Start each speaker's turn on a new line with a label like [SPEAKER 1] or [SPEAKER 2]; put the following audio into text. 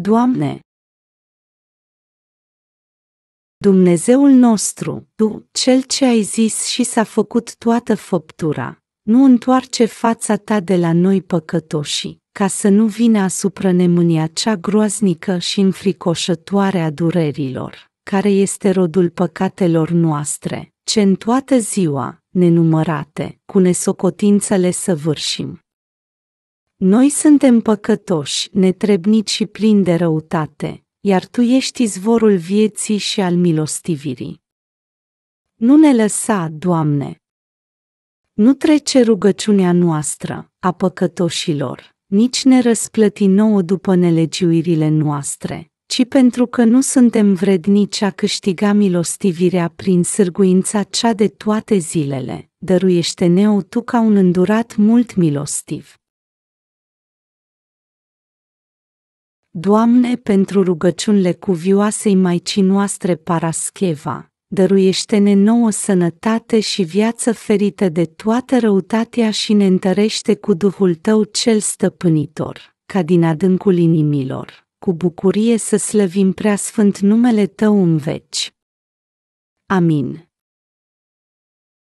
[SPEAKER 1] Doamne! Dumnezeul nostru,
[SPEAKER 2] Tu, Cel ce ai zis și s-a făcut toată făptura, nu întoarce fața Ta de la noi păcătoși, ca să nu vină asupra nemânia cea groaznică și înfricoșătoare a durerilor, care este rodul păcatelor noastre, ce în toată ziua, nenumărate, cu nesocotințele săvârșim. Noi suntem păcătoși, netrebnici și plini de răutate, iar Tu ești izvorul vieții și al milostivirii. Nu ne lăsa, Doamne! Nu trece rugăciunea noastră, a păcătoșilor, nici ne răsplăti nouă după nelegiuirile noastre, ci pentru că nu suntem vrednici a câștiga milostivirea prin sârguința cea de toate zilele, dăruiește-ne-o Tu ca un îndurat
[SPEAKER 1] mult milostiv.
[SPEAKER 2] Doamne, pentru rugăciunile cuvioasei Maicii noastre Parascheva, dăruiește-ne nouă sănătate și viață ferită de toată răutatea și ne întărește cu Duhul Tău cel stăpânitor, ca din adâncul inimilor, cu bucurie să slăvim prea sfânt numele Tău în veci.
[SPEAKER 1] Amin.